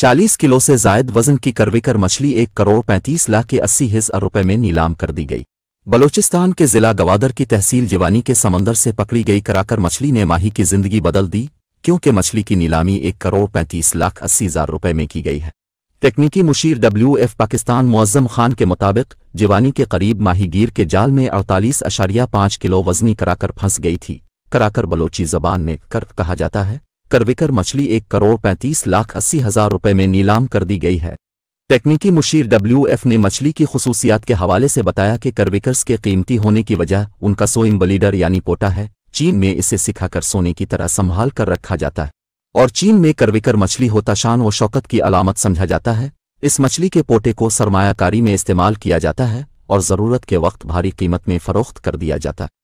चालीस किलो से जायद वजन की करवेकर मछली एक करोड़ पैंतीस लाख के अस्सी हजार रुपये में नीलाम कर दी गई बलोचिस्तान के जिला गवादर की तहसील जवानी के समंदर से पकड़ी गई कराकर मछली ने माही की जिंदगी बदल दी क्योंकि मछली की नीलामी एक करोड़ पैंतीस लाख अस्सी हजार रुपये में की गई है तकनीकी मुशीर डब्ल्यू एफ पाकिस्तान मुआजम खान के मुताबिक जिवानी के करीब माहीगीर के जाल में अड़तालीस अशारिया पाँच किलो वजनी कराकर फंस गई थी कराकर बलोची जबान में कर कहा जाता है करविकर मछली एक करोड़ पैंतीस लाख अस्सी हजार रुपये में नीलाम कर दी गई है तकनीकी मुशीर डब्ल्यू एफ ने मछली की खसूसियात के हवाले से बताया कि करविकर्स के कीमती होने की वजह उनका सोइम बलीडर यानी पोटा है चीन में इसे सिखाकर सोने की तरह संभाल कर रखा जाता है और चीन में करविकर मछली होता शान व शौकत की अलामत समझा जाता है इस मछली के पोटे को सरमायाकारी में इस्तेमाल किया जाता है और ज़रूरत के वक्त भारी कीमत में फ़रोख्त कर दिया जाता है